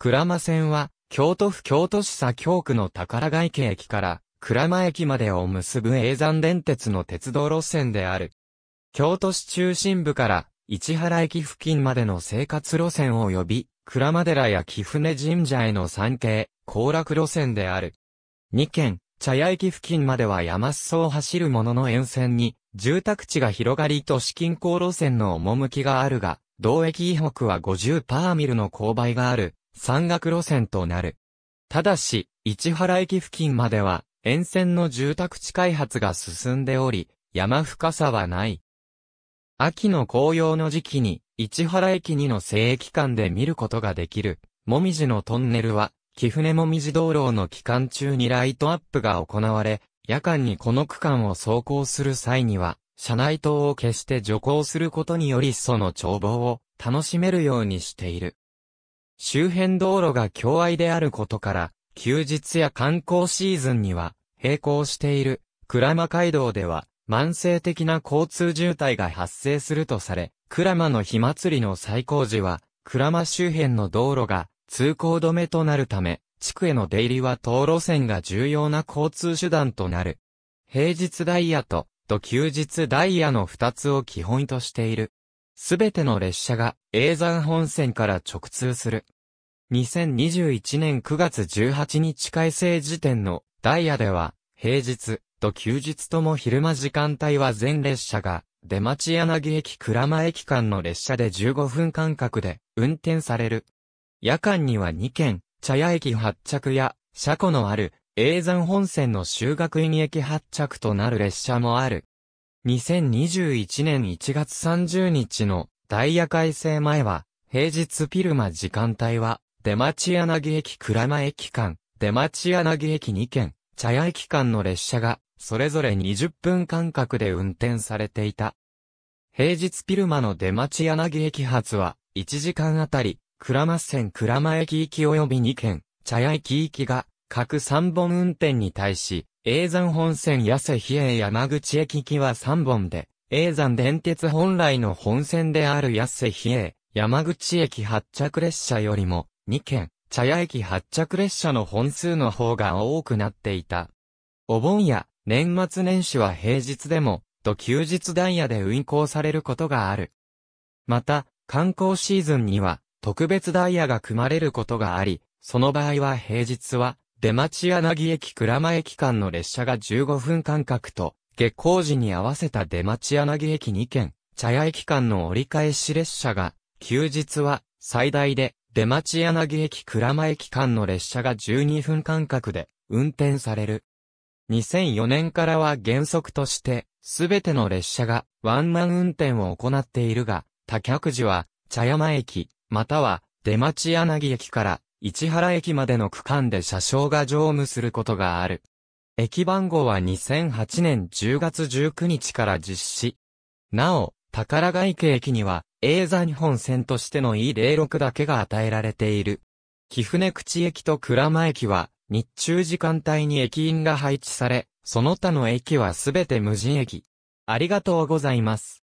倉間線は、京都府京都市左京区の宝ヶ池駅から、倉間駅までを結ぶ永山電鉄の鉄道路線である。京都市中心部から、市原駅付近までの生活路線を呼び、倉間寺や貴船神社への参詣、行楽路線である。2県、茶屋駅付近までは山裾を走るものの沿線に、住宅地が広がり都市近郊路線の趣があるが、同駅以北は50パーミルの勾配がある、山岳路線となる。ただし、市原駅付近までは、沿線の住宅地開発が進んでおり、山深さはない。秋の紅葉の時期に、市原駅2の聖駅間で見ることができる、もみじのトンネルは、貴船もみじ道路の期間中にライトアップが行われ、夜間にこの区間を走行する際には、車内灯を消して徐行することによりその眺望を楽しめるようにしている。周辺道路が狭隘であることから、休日や観光シーズンには、並行している、倉間街道では、慢性的な交通渋滞が発生するとされ、倉間の火祭りの最高時は、倉間周辺の道路が通行止めとなるため、地区への出入りは道路線が重要な交通手段となる。平日ダイヤと、と休日ダイヤの二つを基本としている。すべての列車が永山本線から直通する。2021年9月18日改正時点のダイヤでは、平日と休日とも昼間時間帯は全列車が、出町柳駅倉間駅間の列車で15分間隔で運転される。夜間には2件、茶屋駅発着や、車庫のある、永山本線の修学院駅発着となる列車もある。2021年1月30日のダイヤ改正前は、平日ピルマ時間帯は、出町柳駅倉間駅間、出町柳駅2軒、茶屋駅間の列車が、それぞれ20分間隔で運転されていた。平日ピルマの出町柳駅発は、1時間あたり、倉間線倉間駅行き及び2軒、茶屋駅行きが、各3本運転に対し、永山本線八瀬比叡山口駅行きは3本で、永山電鉄本来の本線である八瀬比叡山口駅発着列車よりも、2件、茶屋駅発着列車の本数の方が多くなっていた。お盆や年末年始は平日でも、と休日ダイヤで運行されることがある。また、観光シーズンには特別ダイヤが組まれることがあり、その場合は平日は出町柳駅倉間駅間の列車が15分間隔と、下校時に合わせた出町柳駅2軒、茶屋駅間の折り返し列車が、休日は最大で出町柳駅倉間駅間の列車が12分間隔で運転される。2004年からは原則として、すべての列車がワンマン運転を行っているが、多客時は、茶山駅、または出町柳駅から市原駅までの区間で車掌が乗務することがある。駅番号は2008年10月19日から実施。なお、宝ヶ池駅には、映座日本線としての E06 だけが与えられている。木船口駅と倉間駅は、日中時間帯に駅員が配置され、その他の駅はすべて無人駅。ありがとうございます。